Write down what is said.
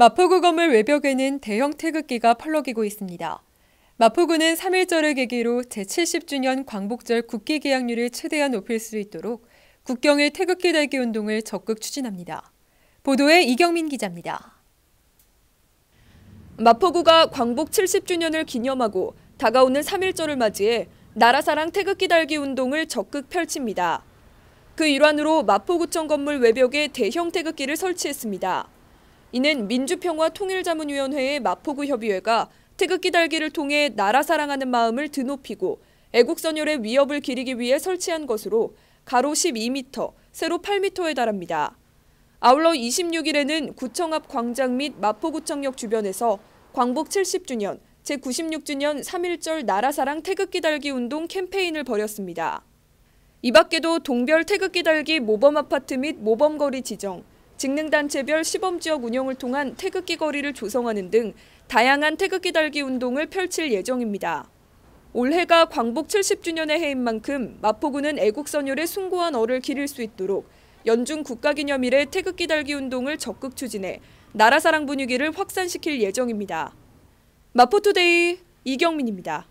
마포구 건물 외벽에는 대형 태극기가 펄럭이고 있습니다. 마포구는 3.1절을 계기로 제70주년 광복절 국기 계약률을 최대한 높일 수 있도록 국경일 태극기 달기 운동을 적극 추진합니다. 보도에 이경민 기자입니다. 마포구가 광복 70주년을 기념하고 다가오는 3.1절을 맞이해 나라사랑 태극기 달기 운동을 적극 펼칩니다. 그 일환으로 마포구청 건물 외벽에 대형 태극기를 설치했습니다. 이는 민주평화통일자문위원회의 마포구 협의회가 태극기 달기를 통해 나라 사랑하는 마음을 드높이고 애국선열의 위협을 기리기 위해 설치한 것으로 가로 12m, 세로 8m에 달합니다. 아울러 26일에는 구청 앞 광장 및 마포구청역 주변에서 광복 70주년, 제96주년 3.1절 나라사랑 태극기 달기 운동 캠페인을 벌였습니다. 이 밖에도 동별 태극기 달기 모범 아파트 및 모범거리 지정, 직능단체별 시범지역 운영을 통한 태극기 거리를 조성하는 등 다양한 태극기 달기 운동을 펼칠 예정입니다. 올해가 광복 70주년의 해인 만큼 마포구는 애국선열의 숭고한 얼을 기릴 수 있도록 연중 국가기념일에 태극기 달기 운동을 적극 추진해 나라사랑 분위기를 확산시킬 예정입니다. 마포투데이 이경민입니다.